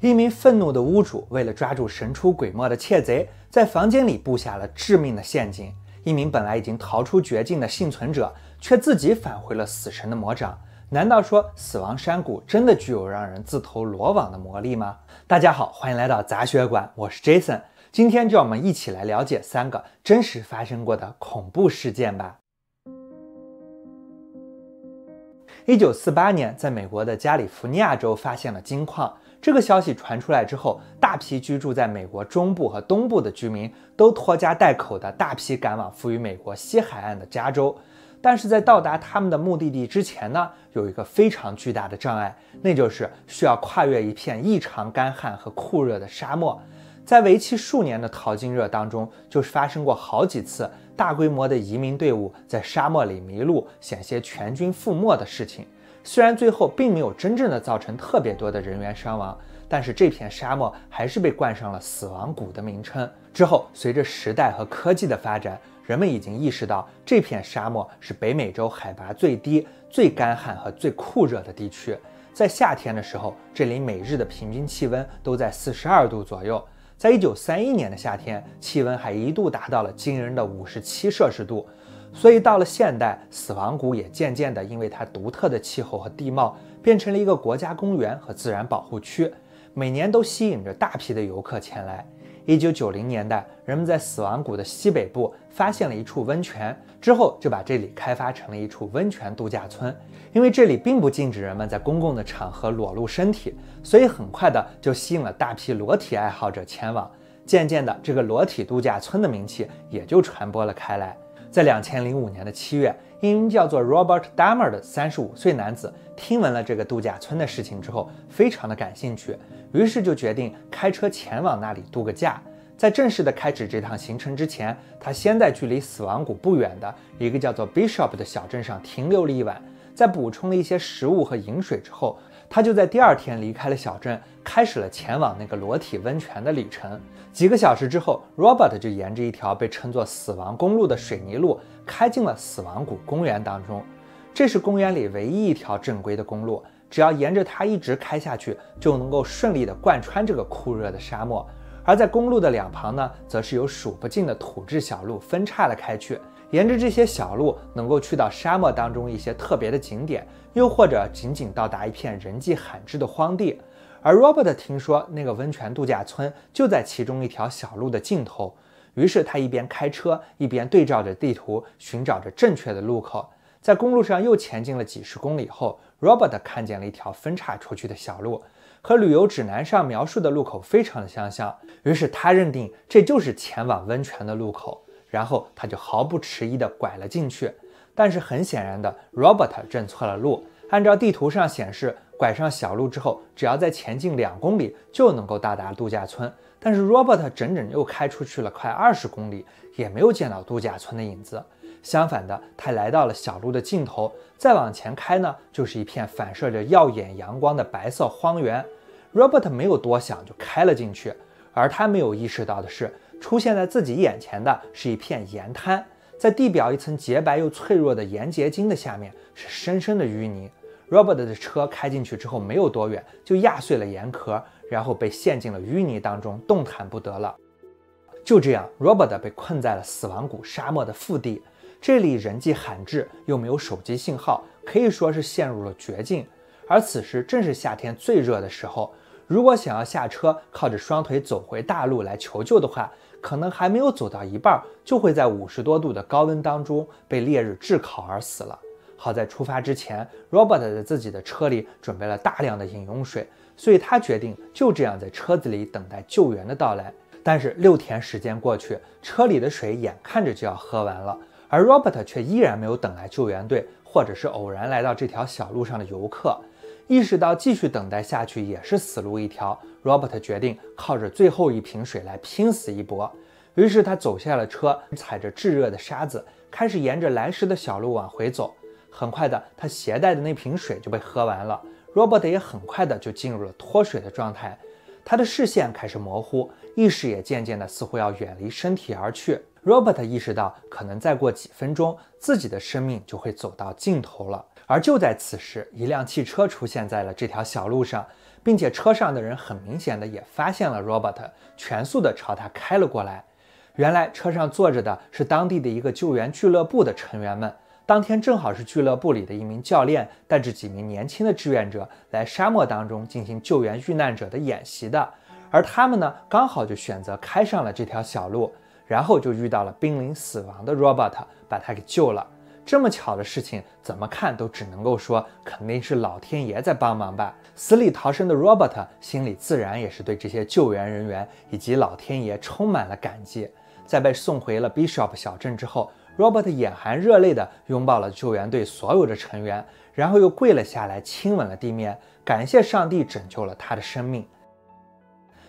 一名愤怒的屋主为了抓住神出鬼没的窃贼，在房间里布下了致命的陷阱。一名本来已经逃出绝境的幸存者，却自己返回了死神的魔掌。难道说死亡山谷真的具有让人自投罗网的魔力吗？大家好，欢迎来到杂学馆，我是 Jason。今天就让我们一起来了解三个真实发生过的恐怖事件吧。一九四八年，在美国的加利福尼亚州发现了金矿。这个消息传出来之后，大批居住在美国中部和东部的居民都拖家带口的大批赶往位于美国西海岸的加州。但是在到达他们的目的地之前呢，有一个非常巨大的障碍，那就是需要跨越一片异常干旱和酷热的沙漠。在为期数年的淘金热当中，就是发生过好几次大规模的移民队伍在沙漠里迷路，险些全军覆没的事情。虽然最后并没有真正的造成特别多的人员伤亡，但是这片沙漠还是被冠上了“死亡谷”的名称。之后，随着时代和科技的发展，人们已经意识到这片沙漠是北美洲海拔最低、最干旱和最酷热的地区。在夏天的时候，这里每日的平均气温都在四十二度左右。在一九三一年的夏天，气温还一度达到了惊人的五十七摄氏度。所以到了现代，死亡谷也渐渐的因为它独特的气候和地貌，变成了一个国家公园和自然保护区，每年都吸引着大批的游客前来。一九九零年代，人们在死亡谷的西北部发现了一处温泉，之后就把这里开发成了一处温泉度假村。因为这里并不禁止人们在公共的场合裸露身体，所以很快的就吸引了大批裸体爱好者前往。渐渐的，这个裸体度假村的名气也就传播了开来。在两千零五年的七月，一名叫做 Robert Damer 的三十五岁男子听闻了这个度假村的事情之后，非常的感兴趣，于是就决定开车前往那里度个假。在正式的开始这趟行程之前，他先在距离死亡谷不远的一个叫做 Bishop 的小镇上停留了一晚，在补充了一些食物和饮水之后。他就在第二天离开了小镇，开始了前往那个裸体温泉的旅程。几个小时之后，Robert 就沿着一条被称作“死亡公路”的水泥路，开进了死亡谷公园当中。这是公园里唯一一条正规的公路，只要沿着它一直开下去，就能够顺利的贯穿这个酷热的沙漠。而在公路的两旁呢，则是有数不尽的土质小路分叉了开去。沿着这些小路，能够去到沙漠当中一些特别的景点，又或者仅仅到达一片人迹罕至的荒地。而 Robert 听说那个温泉度假村就在其中一条小路的尽头，于是他一边开车一边对照着地图寻找着正确的路口。在公路上又前进了几十公里后，Robert 看见了一条分叉出去的小路，和旅游指南上描述的路口非常的相像，于是他认定这就是前往温泉的路口。然后他就毫不迟疑地拐了进去，但是很显然的，Robert 认错了路。按照地图上显示，拐上小路之后，只要再前进两公里就能够到达度假村。但是 Robert 整整又开出去了快二十公里，也没有见到度假村的影子。相反的，他来到了小路的尽头，再往前开呢，就是一片反射着耀眼阳光的白色荒原。Robert 没有多想就开了进去，而他没有意识到的是。出现在自己眼前的是一片盐滩，在地表一层洁白又脆弱的盐结晶的下面，是深深的淤泥。Robert 的车开进去之后，没有多远就压碎了盐壳，然后被陷进了淤泥当中，动弹不得了。就这样，Robert 被困在了死亡谷沙漠的腹地，这里人迹罕至，又没有手机信号，可以说是陷入了绝境。而此时正是夏天最热的时候，如果想要下车靠着双腿走回大陆来求救的话，可能还没有走到一半，就会在五十多度的高温当中被烈日炙烤而死了。好在出发之前，Robert 在自己的车里准备了大量的饮用水，所以他决定就这样在车子里等待救援的到来。但是六天时间过去，车里的水眼看着就要喝完了，而 Robert 却依然没有等来救援队，或者是偶然来到这条小路上的游客。意识到继续等待下去也是死路一条。Robert 决定靠着最后一瓶水来拼死一搏，于是他走下了车，踩着炙热的沙子，开始沿着来时的小路往回走。很快的，他携带的那瓶水就被喝完了。Robert 也很快的就进入了脱水的状态，他的视线开始模糊，意识也渐渐的似乎要远离身体而去。Robert 意识到，可能再过几分钟，自己的生命就会走到尽头了。而就在此时，一辆汽车出现在了这条小路上。并且车上的人很明显的也发现了 Robert，全速的朝他开了过来。原来车上坐着的是当地的一个救援俱乐部的成员们，当天正好是俱乐部里的一名教练带着几名年轻的志愿者来沙漠当中进行救援遇难者的演习的，而他们呢刚好就选择开上了这条小路，然后就遇到了濒临死亡的 Robert，把他给救了。这么巧的事情，怎么看都只能够说肯定是老天爷在帮忙吧。死里逃生的 Robert 心里自然也是对这些救援人员以及老天爷充满了感激。在被送回了 Bishop 小镇之后，Robert 眼含热泪地拥抱了救援队所有的成员，然后又跪了下来亲吻了地面，感谢上帝拯救了他的生命。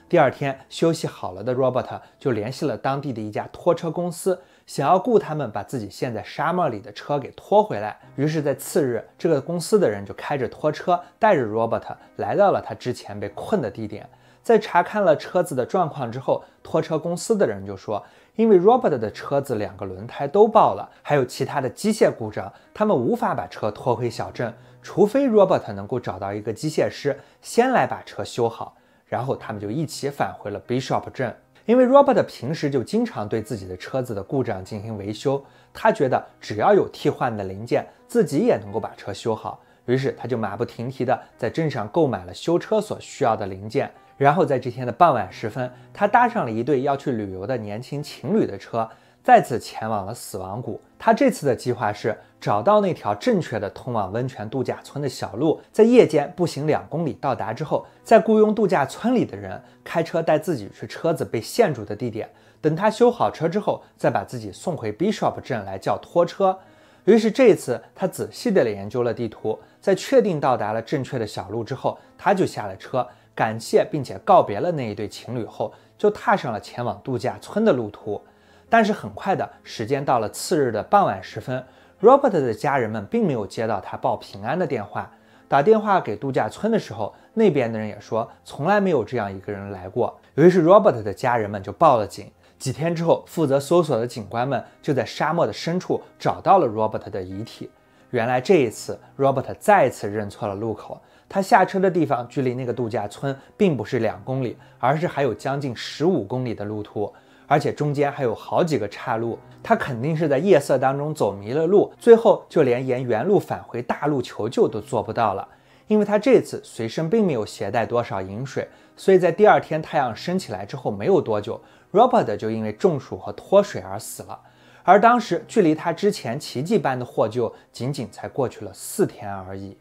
第二天休息好了的 Robert 就联系了当地的一家拖车公司，想要雇他们把自己陷在沙漠里的车给拖回来。于是，在次日，这个公司的人就开着拖车，带着 Robert 来到了他之前被困的地点。在查看了车子的状况之后，拖车公司的人就说：“因为 Robert 的车子两个轮胎都爆了，还有其他的机械故障，他们无法把车拖回小镇，除非 Robert 能够找到一个机械师先来把车修好。”然后他们就一起返回了 Bishop 镇，因为 Robert 平时就经常对自己的车子的故障进行维修，他觉得只要有替换的零件，自己也能够把车修好。于是他就马不停蹄地在镇上购买了修车所需要的零件，然后在这天的傍晚时分，他搭上了一对要去旅游的年轻情侣的车。再次前往了死亡谷。他这次的计划是找到那条正确的通往温泉度假村的小路，在夜间步行两公里到达之后，再雇佣度假村里的人开车带自己去车子被陷住的地点。等他修好车之后，再把自己送回 Bishop 镇来叫拖车。于是这次他仔细地研究了地图，在确定到达了正确的小路之后，他就下了车，感谢并且告别了那一对情侣后，就踏上了前往度假村的路途。但是很快的时间到了，次日的傍晚时分，Robert 的家人们并没有接到他报平安的电话。打电话给度假村的时候，那边的人也说从来没有这样一个人来过。于是 Robert 的家人们就报了警。几天之后，负责搜索的警官们就在沙漠的深处找到了 Robert 的遗体。原来这一次 Robert 再次认错了路口，他下车的地方距离那个度假村并不是两公里，而是还有将近十五公里的路途。而且中间还有好几个岔路，他肯定是在夜色当中走迷了路，最后就连沿原路返回大陆求救都做不到了。因为他这次随身并没有携带多少饮水，所以在第二天太阳升起来之后没有多久，Robert 就因为中暑和脱水而死了。而当时距离他之前奇迹般的获救，仅仅才过去了四天而已。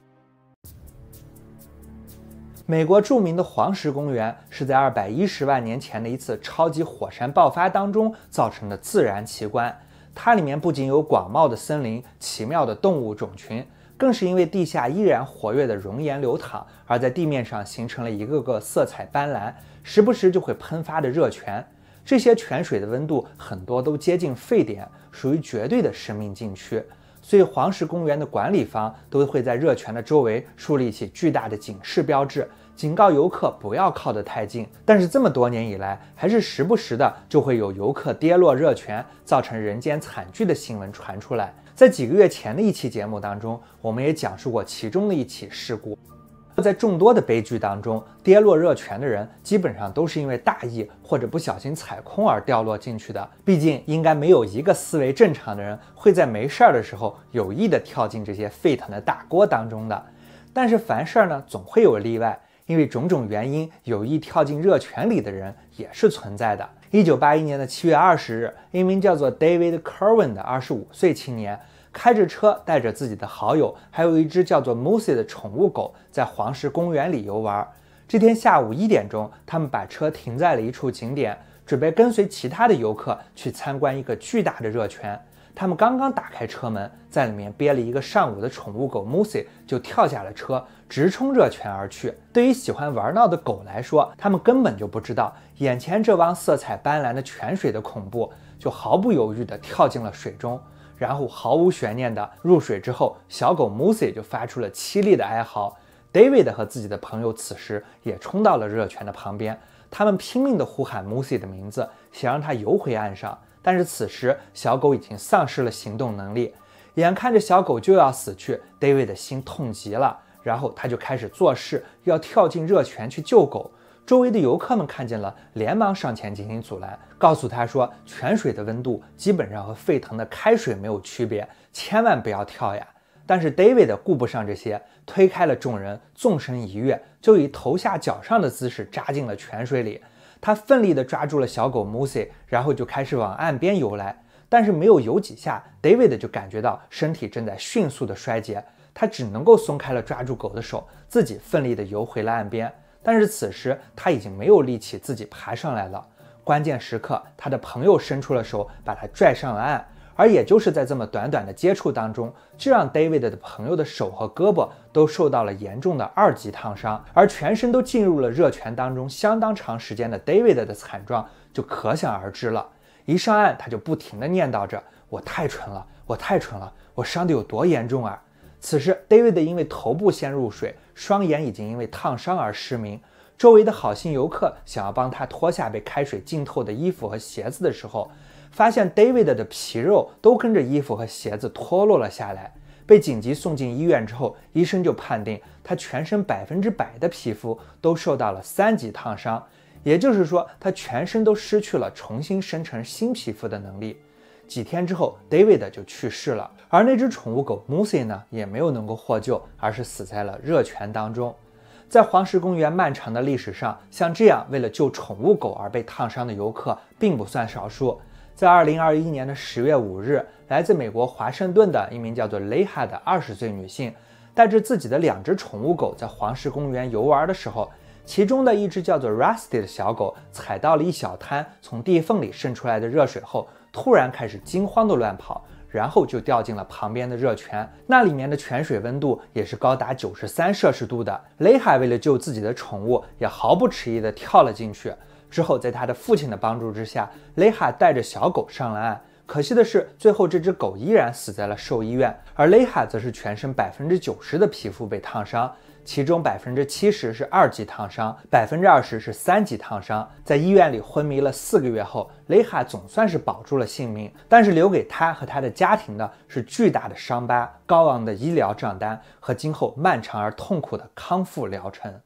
美国著名的黄石公园是在二百一十万年前的一次超级火山爆发当中造成的自然奇观。它里面不仅有广袤的森林、奇妙的动物种群，更是因为地下依然活跃的熔岩流淌，而在地面上形成了一个个色彩斑斓、时不时就会喷发的热泉。这些泉水的温度很多都接近沸点，属于绝对的生命禁区。所以黄石公园的管理方都会在热泉的周围树立起巨大的警示标志，警告游客不要靠得太近。但是这么多年以来，还是时不时的就会有游客跌落热泉，造成人间惨剧的新闻传出来。在几个月前的一期节目当中，我们也讲述过其中的一起事故。在众多的悲剧当中，跌落热泉的人基本上都是因为大意或者不小心踩空而掉落进去的。毕竟，应该没有一个思维正常的人会在没事儿的时候有意的跳进这些沸腾的大锅当中的。但是，凡事儿呢，总会有例外，因为种种原因有意跳进热泉里的人也是存在的。一九八一年的七月二十日，一名叫做 David Curwin 的二十五岁青年。开着车带着自己的好友，还有一只叫做 Musi 的宠物狗，在黄石公园里游玩。这天下午一点钟，他们把车停在了一处景点，准备跟随其他的游客去参观一个巨大的热泉。他们刚刚打开车门，在里面憋了一个上午的宠物狗 Musi 就跳下了车，直冲热泉而去。对于喜欢玩闹的狗来说，他们根本就不知道眼前这汪色彩斑斓的泉水的恐怖，就毫不犹豫的跳进了水中。然后毫无悬念的入水之后，小狗 Musi 就发出了凄厉的哀嚎。David 和自己的朋友此时也冲到了热泉的旁边，他们拼命的呼喊 Musi 的名字，想让它游回岸上。但是此时小狗已经丧失了行动能力，眼看着小狗就要死去，David 的心痛极了。然后他就开始做事，要跳进热泉去救狗。周围的游客们看见了，连忙上前进行阻拦，告诉他说：“泉水的温度基本上和沸腾的开水没有区别，千万不要跳呀！”但是 David 顾不上这些，推开了众人，纵身一跃，就以头下脚上的姿势扎进了泉水里。他奋力的抓住了小狗 Musy，然后就开始往岸边游来。但是没有游几下，David 就感觉到身体正在迅速的衰竭，他只能够松开了抓住狗的手，自己奋力的游回了岸边。但是此时他已经没有力气自己爬上来了。关键时刻，他的朋友伸出了手，把他拽上了岸。而也就是在这么短短的接触当中，这让 David 的朋友的手和胳膊都受到了严重的二级烫伤，而全身都进入了热泉当中相当长时间的 David 的惨状就可想而知了。一上岸，他就不停的念叨着：“我太蠢了，我太蠢了，我伤的有多严重啊！”此时，David 因为头部先入水。双眼已经因为烫伤而失明，周围的好心游客想要帮他脱下被开水浸透的衣服和鞋子的时候，发现 David 的皮肉都跟着衣服和鞋子脱落了下来。被紧急送进医院之后，医生就判定他全身百分之百的皮肤都受到了三级烫伤，也就是说，他全身都失去了重新生成新皮肤的能力。几天之后，David 就去世了，而那只宠物狗 m u s y 呢，也没有能够获救，而是死在了热泉当中。在黄石公园漫长的历史上，像这样为了救宠物狗而被烫伤的游客并不算少数。在2021年的10月5日，来自美国华盛顿的一名叫做 l e a 的20岁女性，带着自己的两只宠物狗在黄石公园游玩的时候，其中的一只叫做 Rusty 的小狗踩到了一小滩从地缝里渗出来的热水后。突然开始惊慌的乱跑，然后就掉进了旁边的热泉，那里面的泉水温度也是高达九十三摄氏度的。雷海为了救自己的宠物，也毫不迟疑的跳了进去。之后在他的父亲的帮助之下，雷海带着小狗上了岸。可惜的是，最后这只狗依然死在了兽医院，而雷海则是全身百分之九十的皮肤被烫伤。其中百分之七十是二级烫伤，百分之二十是三级烫伤。在医院里昏迷了四个月后，雷哈总算是保住了性命，但是留给他和他的家庭的是巨大的伤疤、高昂的医疗账单和今后漫长而痛苦的康复疗程。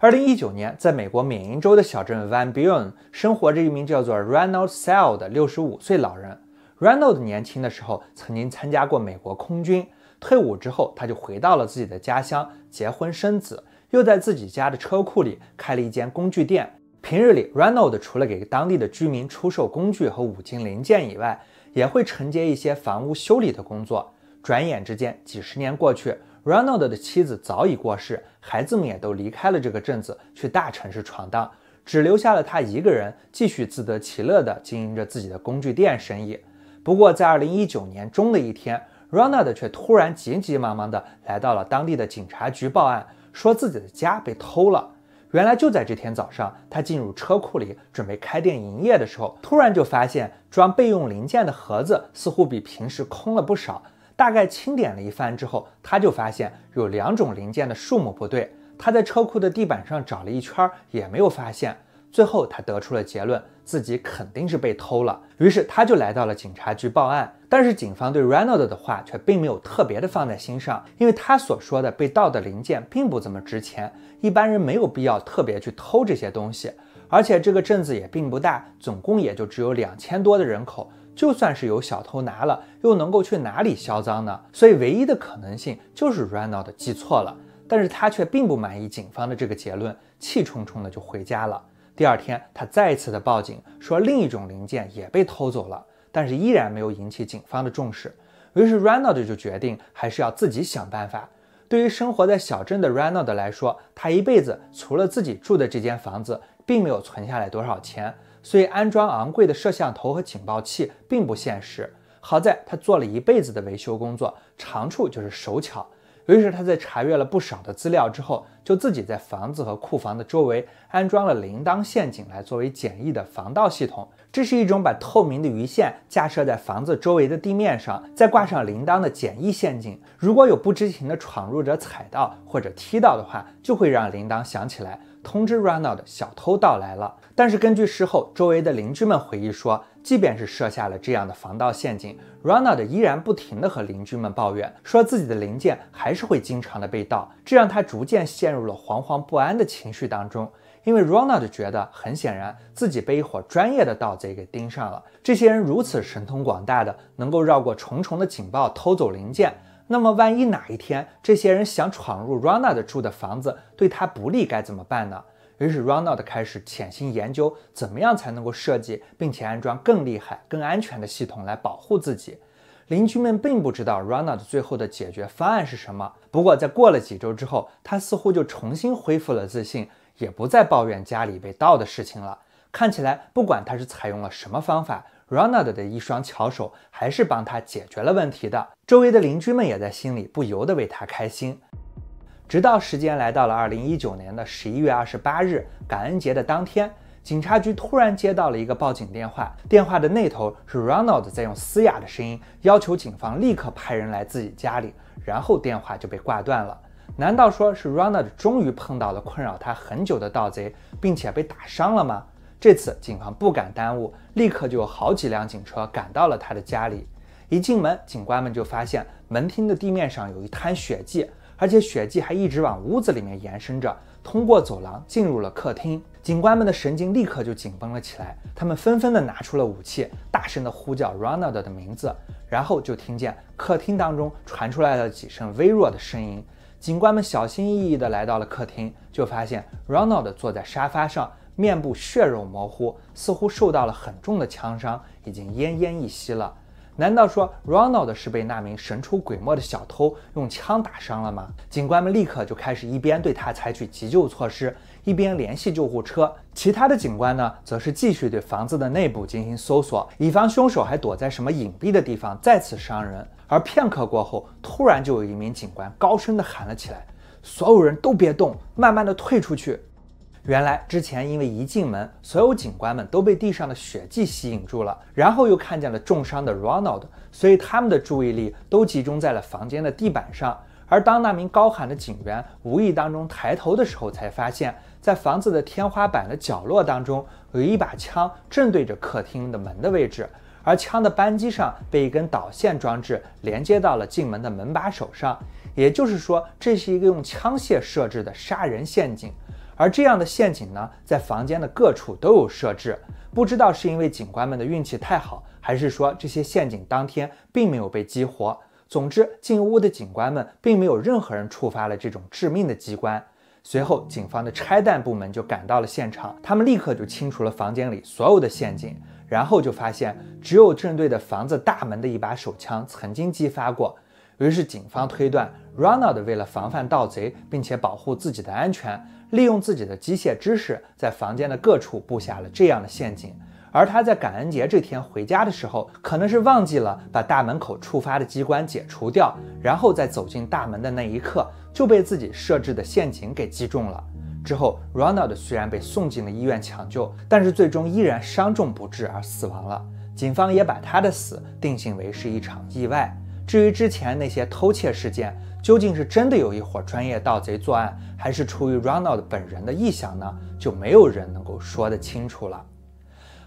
二零一九年，在美国缅因州的小镇 Van Buren 生活着一名叫做 Ronal d s e l l 的六十五岁老人。Ronal d 年轻的时候曾经参加过美国空军。退伍之后，他就回到了自己的家乡，结婚生子，又在自己家的车库里开了一间工具店。平日里，Ronald 除了给当地的居民出售工具和五金零件以外，也会承接一些房屋修理的工作。转眼之间，几十年过去，Ronald 的妻子早已过世，孩子们也都离开了这个镇子，去大城市闯荡，只留下了他一个人，继续自得其乐地经营着自己的工具店生意。不过，在2019年中的一天。Ronald 却突然急急忙忙地来到了当地的警察局报案，说自己的家被偷了。原来就在这天早上，他进入车库里准备开店营业的时候，突然就发现装备用零件的盒子似乎比平时空了不少。大概清点了一番之后，他就发现有两种零件的数目不对。他在车库的地板上找了一圈，也没有发现。最后，他得出了结论。自己肯定是被偷了，于是他就来到了警察局报案。但是警方对 r y n a l d 的话却并没有特别的放在心上，因为他所说的被盗的零件并不怎么值钱，一般人没有必要特别去偷这些东西。而且这个镇子也并不大，总共也就只有两千多的人口。就算是有小偷拿了，又能够去哪里销赃呢？所以唯一的可能性就是 r y n a l d 记错了。但是他却并不满意警方的这个结论，气冲冲的就回家了。第二天，他再次的报警说另一种零件也被偷走了，但是依然没有引起警方的重视。于是，Ronald 就决定还是要自己想办法。对于生活在小镇的 Ronald 来说，他一辈子除了自己住的这间房子，并没有存下来多少钱，所以安装昂贵的摄像头和警报器并不现实。好在他做了一辈子的维修工作，长处就是手巧。于是他在查阅了不少的资料之后，就自己在房子和库房的周围安装了铃铛陷阱，来作为简易的防盗系统。这是一种把透明的鱼线架设在房子周围的地面上，再挂上铃铛的简易陷阱。如果有不知情的闯入者踩到或者踢到的话，就会让铃铛响起来，通知 Ronal 的小偷到来了。但是根据事后周围的邻居们回忆说，即便是设下了这样的防盗陷阱，Ronald 依然不停地和邻居们抱怨，说自己的零件还是会经常的被盗，这让他逐渐陷入了惶惶不安的情绪当中。因为 Ronald 觉得，很显然自己被一伙专业的盗贼给盯上了。这些人如此神通广大的，能够绕过重重的警报偷走零件，那么万一哪一天这些人想闯入 Ronald 住的房子对他不利，该怎么办呢？于是，Ronald 开始潜心研究，怎么样才能够设计并且安装更厉害、更安全的系统来保护自己。邻居们并不知道 Ronald 最后的解决方案是什么。不过，在过了几周之后，他似乎就重新恢复了自信，也不再抱怨家里被盗的事情了。看起来，不管他是采用了什么方法，Ronald 的一双巧手还是帮他解决了问题的。周围的邻居们也在心里不由得为他开心。直到时间来到了二零一九年的十一月二十八日，感恩节的当天，警察局突然接到了一个报警电话。电话的那头是 Ronald 在用嘶哑的声音要求警方立刻派人来自己家里，然后电话就被挂断了。难道说是 Ronald 终于碰到了困扰他很久的盗贼，并且被打伤了吗？这次警方不敢耽误，立刻就有好几辆警车赶到了他的家里。一进门，警官们就发现门厅的地面上有一滩血迹。而且血迹还一直往屋子里面延伸着，通过走廊进入了客厅。警官们的神经立刻就紧绷了起来，他们纷纷的拿出了武器，大声的呼叫 Ronald 的名字，然后就听见客厅当中传出来了几声微弱的声音。警官们小心翼翼的来到了客厅，就发现 Ronald 坐在沙发上，面部血肉模糊，似乎受到了很重的枪伤，已经奄奄一息了。难道说 Ronald 是被那名神出鬼没的小偷用枪打伤了吗？警官们立刻就开始一边对他采取急救措施，一边联系救护车。其他的警官呢，则是继续对房子的内部进行搜索，以防凶手还躲在什么隐蔽的地方再次伤人。而片刻过后，突然就有一名警官高声的喊了起来：“所有人都别动，慢慢的退出去。”原来之前因为一进门，所有警官们都被地上的血迹吸引住了，然后又看见了重伤的 Ronald，所以他们的注意力都集中在了房间的地板上。而当那名高喊的警员无意当中抬头的时候，才发现在房子的天花板的角落当中有一把枪正对着客厅的门的位置，而枪的扳机上被一根导线装置连接到了进门的门把手上。也就是说，这是一个用枪械设置的杀人陷阱。而这样的陷阱呢，在房间的各处都有设置。不知道是因为警官们的运气太好，还是说这些陷阱当天并没有被激活。总之，进屋的警官们并没有任何人触发了这种致命的机关。随后，警方的拆弹部门就赶到了现场，他们立刻就清除了房间里所有的陷阱，然后就发现只有正对的房子大门的一把手枪曾经激发过。于是，警方推断，Ronald 为了防范盗贼，并且保护自己的安全。利用自己的机械知识，在房间的各处布下了这样的陷阱。而他在感恩节这天回家的时候，可能是忘记了把大门口触发的机关解除掉，然后在走进大门的那一刻就被自己设置的陷阱给击中了。之后 r o n a l d 虽然被送进了医院抢救，但是最终依然伤重不治而死亡了。警方也把他的死定性为是一场意外。至于之前那些偷窃事件，究竟是真的有一伙专业盗贼作案，还是出于 Ronald 本人的臆想呢？就没有人能够说得清楚了。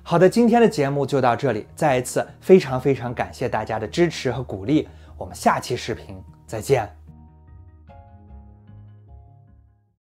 好的，今天的节目就到这里，再一次非常非常感谢大家的支持和鼓励，我们下期视频再见。